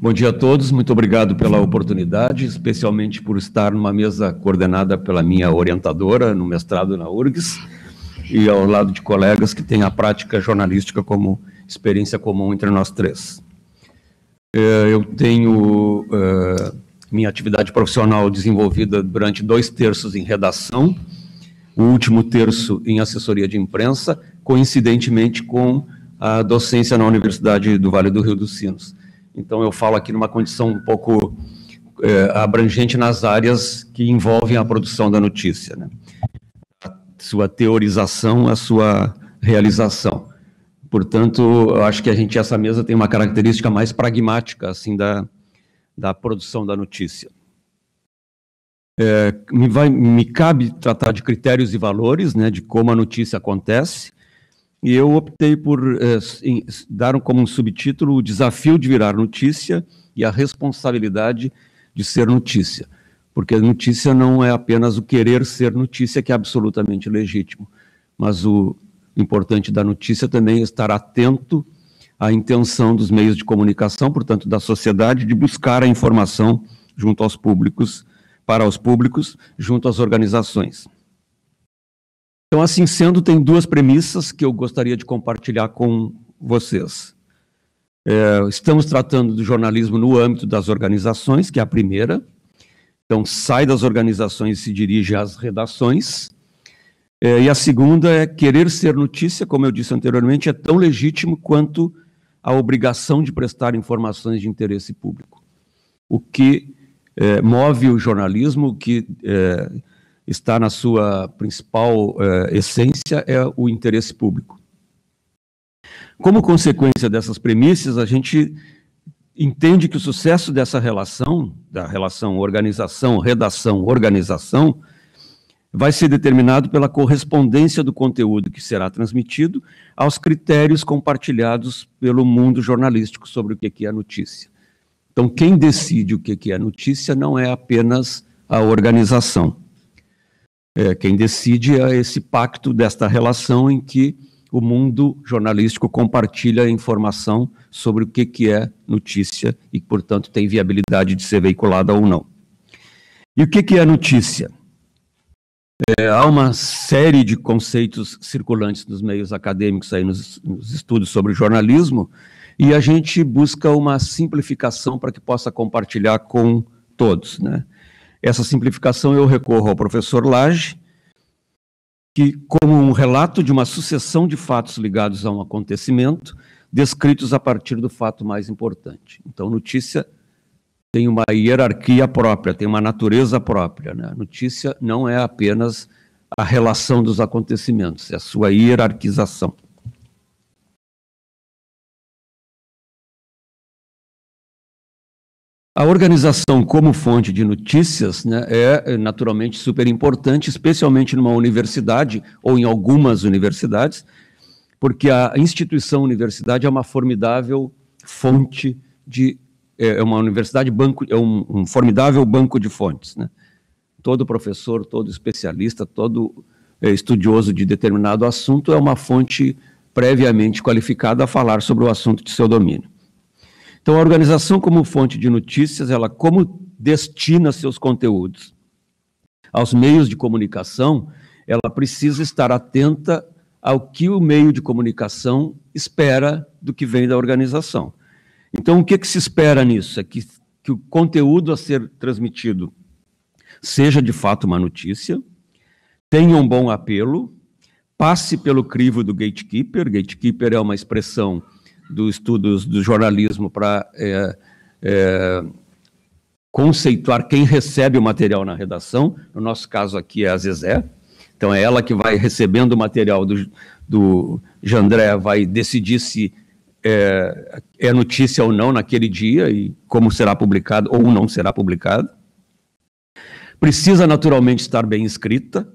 Bom dia a todos, muito obrigado pela oportunidade, especialmente por estar numa mesa coordenada pela minha orientadora no mestrado na URGS e ao lado de colegas que têm a prática jornalística como experiência comum entre nós três. Eh, eu tenho eh, minha atividade profissional desenvolvida durante dois terços em redação, o último terço em assessoria de imprensa, coincidentemente com a docência na Universidade do Vale do Rio dos Sinos. Então, eu falo aqui numa condição um pouco é, abrangente nas áreas que envolvem a produção da notícia, né? a sua teorização, a sua realização. Portanto, eu acho que a gente, essa mesa, tem uma característica mais pragmática, assim, da, da produção da notícia. É, me, vai, me cabe tratar de critérios e valores, né, de como a notícia acontece, e eu optei por eh, dar como um subtítulo o desafio de virar notícia e a responsabilidade de ser notícia. Porque notícia não é apenas o querer ser notícia, que é absolutamente legítimo, mas o importante da notícia também estar atento à intenção dos meios de comunicação, portanto, da sociedade, de buscar a informação junto aos públicos, para os públicos, junto às organizações. Então, assim sendo, tem duas premissas que eu gostaria de compartilhar com vocês. É, estamos tratando do jornalismo no âmbito das organizações, que é a primeira. Então, sai das organizações e se dirige às redações. É, e a segunda é querer ser notícia, como eu disse anteriormente, é tão legítimo quanto a obrigação de prestar informações de interesse público. O que é, move o jornalismo, o que é, está na sua principal é, essência, é o interesse público. Como consequência dessas premissas, a gente entende que o sucesso dessa relação, da relação organização-redação-organização, organização redação organização vai ser determinado pela correspondência do conteúdo que será transmitido aos critérios compartilhados pelo mundo jornalístico sobre o que é notícia. Então, quem decide o que é notícia não é apenas a organização. É, quem decide é esse pacto desta relação em que o mundo jornalístico compartilha informação sobre o que é notícia e, portanto, tem viabilidade de ser veiculada ou não. E o que é notícia? É, há uma série de conceitos circulantes nos meios acadêmicos, aí nos, nos estudos sobre jornalismo, e a gente busca uma simplificação para que possa compartilhar com todos. Né? Essa simplificação eu recorro ao professor Lage, que, como um relato de uma sucessão de fatos ligados a um acontecimento, descritos a partir do fato mais importante. Então, notícia tem uma hierarquia própria, tem uma natureza própria. Né? A notícia não é apenas a relação dos acontecimentos, é a sua hierarquização. A organização como fonte de notícias né, é, é naturalmente super importante, especialmente numa universidade ou em algumas universidades, porque a instituição universidade é uma formidável fonte de é, é uma universidade banco, é um, um, formidável banco de fontes, né? Todo professor, todo especialista, todo é, estudioso de determinado assunto é uma fonte previamente qualificada a falar sobre o assunto de seu domínio. Então, a organização como fonte de notícias, ela como destina seus conteúdos aos meios de comunicação, ela precisa estar atenta ao que o meio de comunicação espera do que vem da organização. Então, o que, que se espera nisso? É que, que o conteúdo a ser transmitido seja de fato uma notícia, tenha um bom apelo, passe pelo crivo do gatekeeper. Gatekeeper é uma expressão dos estudos do jornalismo para é, é, conceituar quem recebe o material na redação. No nosso caso aqui é a Zezé. Então é ela que vai recebendo o material do, do Jandré, vai decidir se é, é notícia ou não naquele dia e como será publicado ou não será publicado. Precisa naturalmente estar bem escrita,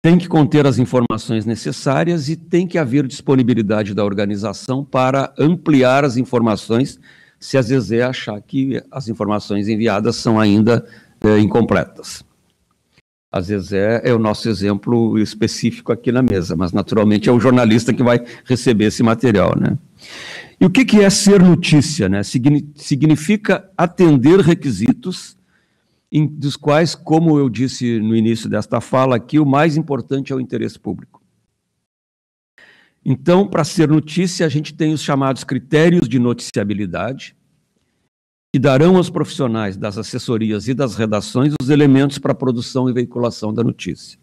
tem que conter as informações necessárias e tem que haver disponibilidade da organização para ampliar as informações se a ZZ achar que as informações enviadas são ainda é, incompletas. A Zezé é o nosso exemplo específico aqui na mesa, mas naturalmente é o jornalista que vai receber esse material, né? E o que, que é ser notícia, né? Significa atender requisitos em, dos quais, como eu disse no início desta fala aqui, o mais importante é o interesse público. Então, para ser notícia, a gente tem os chamados critérios de noticiabilidade, e darão aos profissionais das assessorias e das redações os elementos para a produção e veiculação da notícia.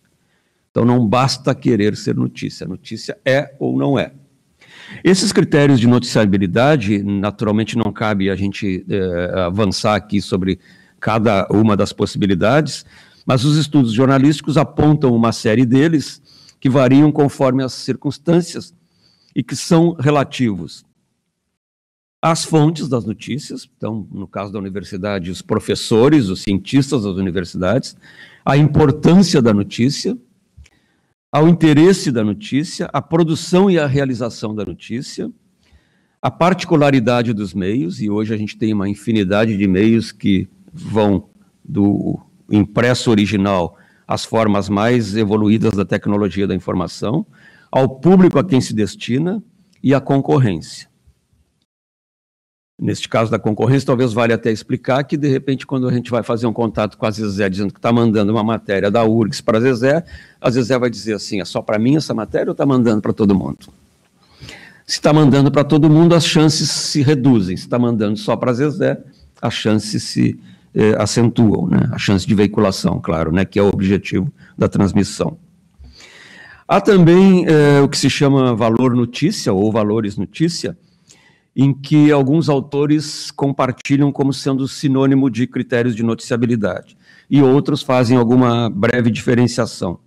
Então não basta querer ser notícia, a notícia é ou não é. Esses critérios de noticiabilidade, naturalmente não cabe a gente eh, avançar aqui sobre cada uma das possibilidades, mas os estudos jornalísticos apontam uma série deles que variam conforme as circunstâncias e que são relativos as fontes das notícias, então, no caso da universidade, os professores, os cientistas das universidades, a importância da notícia, ao interesse da notícia, a produção e a realização da notícia, a particularidade dos meios, e hoje a gente tem uma infinidade de meios que vão do impresso original às formas mais evoluídas da tecnologia da informação, ao público a quem se destina e à concorrência neste caso da concorrência, talvez valha até explicar que, de repente, quando a gente vai fazer um contato com a Zezé dizendo que está mandando uma matéria da URGS para a Zezé, a Zezé vai dizer assim: é só para mim essa matéria ou está mandando para todo mundo? Se está mandando para todo mundo, as chances se reduzem. Se está mandando só para a Zezé, as chances se eh, acentuam, né? a chance de veiculação, claro, né? que é o objetivo da transmissão. Há também eh, o que se chama valor notícia ou valores notícia, em que alguns autores compartilham como sendo sinônimo de critérios de noticiabilidade, e outros fazem alguma breve diferenciação.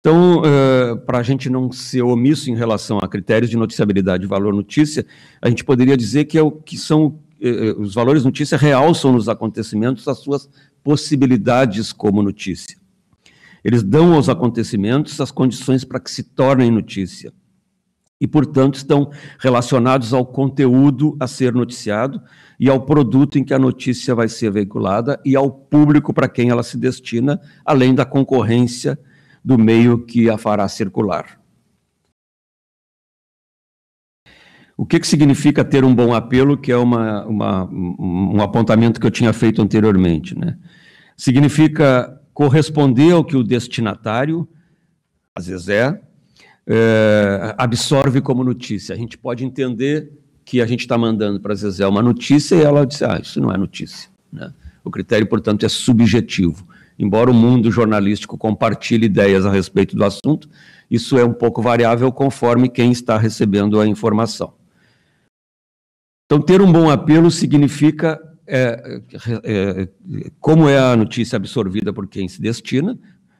Então, uh, eh, para a gente não ser omisso em relação a critérios de noticiabilidade e valor notícia, a gente poderia dizer que, é o, que são uh, os valores notícia realçam nos acontecimentos as suas possibilidades como notícia. Eles dão aos acontecimentos as condições para que se tornem notícia e, portanto, estão relacionados ao conteúdo a ser noticiado e ao produto em que a notícia vai ser veiculada e ao público para quem ela se destina, além da concorrência do meio que a fará circular. O que, que significa ter um bom apelo, que é uma, uma, um apontamento que eu tinha feito anteriormente? Né? Significa corresponder ao que o destinatário, às vezes é, é, absorve como notícia. A gente pode entender que a gente está mandando para a Zezé uma notícia e ela disse, ah, isso não é notícia. Né? O critério, portanto, é subjetivo. Embora o mundo jornalístico compartilhe ideias a respeito do assunto, isso é um pouco variável conforme quem está recebendo a informação. Então, ter um bom apelo significa é, é, é como é a notícia absorvida por quem se destina,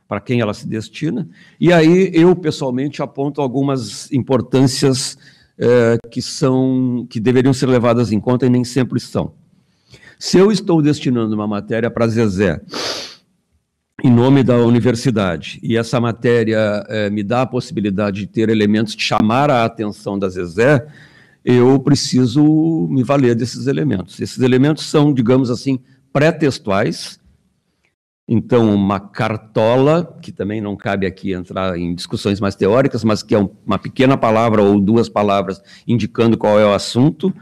para quem ela se destina. E aí eu, pessoalmente, aponto algumas importâncias eh, que, são, que deveriam ser levadas em conta e nem sempre são. Se eu estou destinando uma matéria para Zezé, em nome da universidade, e essa matéria eh, me dá a possibilidade de ter elementos de chamar a atenção da Zezé, eu preciso me valer desses elementos. Esses elementos são, digamos assim, pré-textuais, então, uma cartola, que também não cabe aqui entrar em discussões mais teóricas, mas que é uma pequena palavra ou duas palavras indicando qual é o assunto.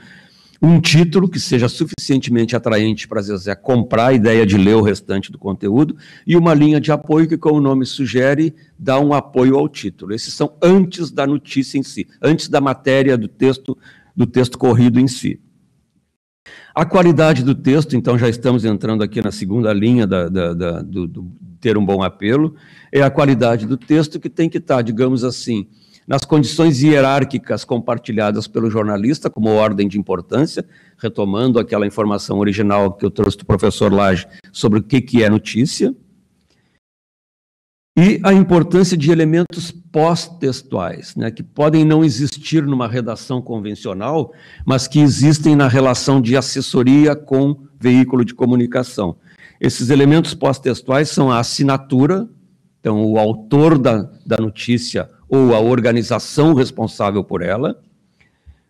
Um título que seja suficientemente atraente para você comprar a ideia de ler o restante do conteúdo. E uma linha de apoio que, como o nome sugere, dá um apoio ao título. Esses são antes da notícia em si, antes da matéria do texto, do texto corrido em si. A qualidade do texto, então já estamos entrando aqui na segunda linha da, da, da, do, do, ter um bom apelo, é a qualidade do texto que tem que estar, tá, digamos assim, nas condições hierárquicas compartilhadas pelo jornalista como ordem de importância, retomando aquela informação original que eu trouxe do professor Laje sobre o que, que é notícia, e a importância de elementos pós-textuais, né, que podem não existir numa redação convencional, mas que existem na relação de assessoria com veículo de comunicação. Esses elementos pós-textuais são a assinatura, então o autor da, da notícia ou a organização responsável por ela.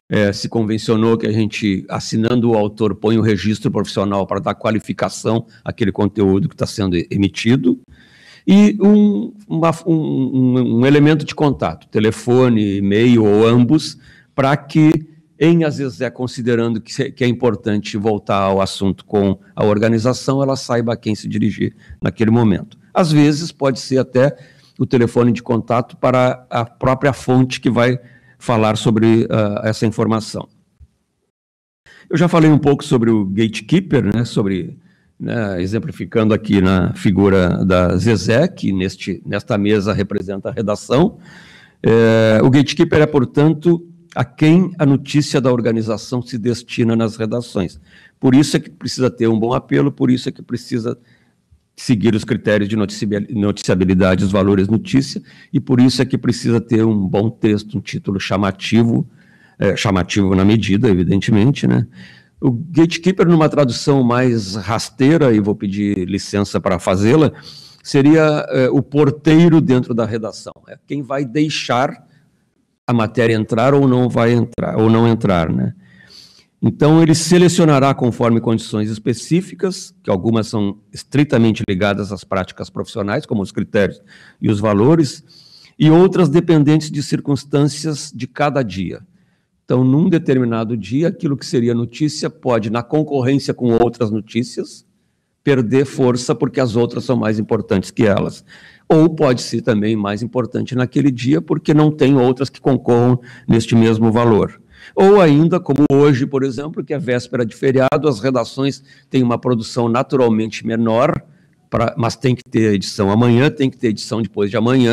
É, se convencionou que a gente, assinando o autor, põe o registro profissional para dar qualificação àquele conteúdo que está sendo emitido e um, uma, um, um elemento de contato, telefone, e-mail ou ambos, para que em às vezes é considerando que, que, é importante voltar ao assunto com a organização, ela saiba a quem se dirigir naquele momento. Às vezes pode ser até o telefone de contato para a própria fonte que vai falar sobre uh, essa informação. Eu já falei um pouco sobre o gatekeeper, né, sobre né, exemplificando aqui na figura da Zezé, que neste, nesta mesa representa a redação. É, o gatekeeper é, portanto, a quem a notícia da organização se destina nas redações. Por isso é que precisa ter um bom apelo, por isso é que precisa seguir os critérios de noticiabilidade, os valores notícia, e por isso é que precisa ter um bom texto, um título chamativo, é, chamativo na medida, evidentemente, né? O gatekeeper, numa tradução mais rasteira, e vou pedir licença para fazê-la, seria é, o porteiro dentro da redação. É quem vai deixar a matéria entrar ou não vai entrar, ou não entrar, né? Então, ele selecionará conforme condições específicas, que algumas são estritamente ligadas às práticas profissionais, como os critérios e os valores, e outras dependentes de circunstâncias de cada dia. Então, num determinado dia, aquilo que seria notícia pode, na concorrência com outras notícias, perder força porque as outras são mais importantes que elas. Ou pode ser também mais importante naquele dia porque não tem outras que concorram neste mesmo valor. Ou ainda, como hoje, por exemplo, que é véspera de feriado, as redações têm uma produção naturalmente menor, pra, mas tem que ter edição amanhã, tem que ter edição depois de amanhã,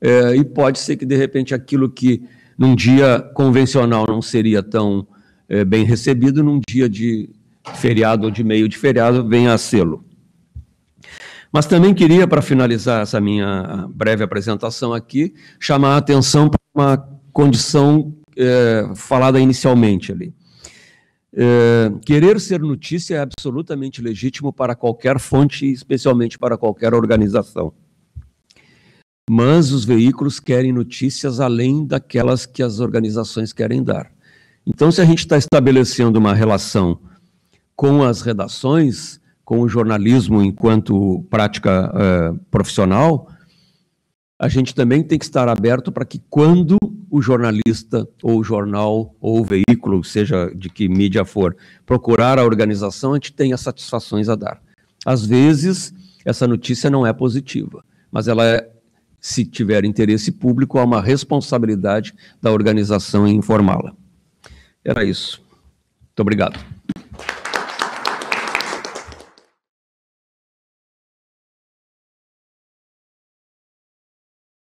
é, e pode ser que, de repente, aquilo que num dia convencional não seria tão é, bem recebido, num dia de feriado ou de meio de feriado venha a sê-lo. Mas também queria, para finalizar essa minha breve apresentação aqui, chamar a atenção para uma condição é, falada inicialmente ali. É, querer ser notícia é absolutamente legítimo para qualquer fonte, especialmente para qualquer organização mas os veículos querem notícias além daquelas que as organizações querem dar. Então, se a gente está estabelecendo uma relação com as redações, com o jornalismo enquanto prática eh, profissional, a gente também tem que estar aberto para que quando o jornalista ou o jornal ou o veículo, seja de que mídia for, procurar a organização, a gente tenha satisfações a dar. Às vezes, essa notícia não é positiva, mas ela é se tiver interesse público, há uma responsabilidade da organização em informá-la. Era isso. Muito obrigado.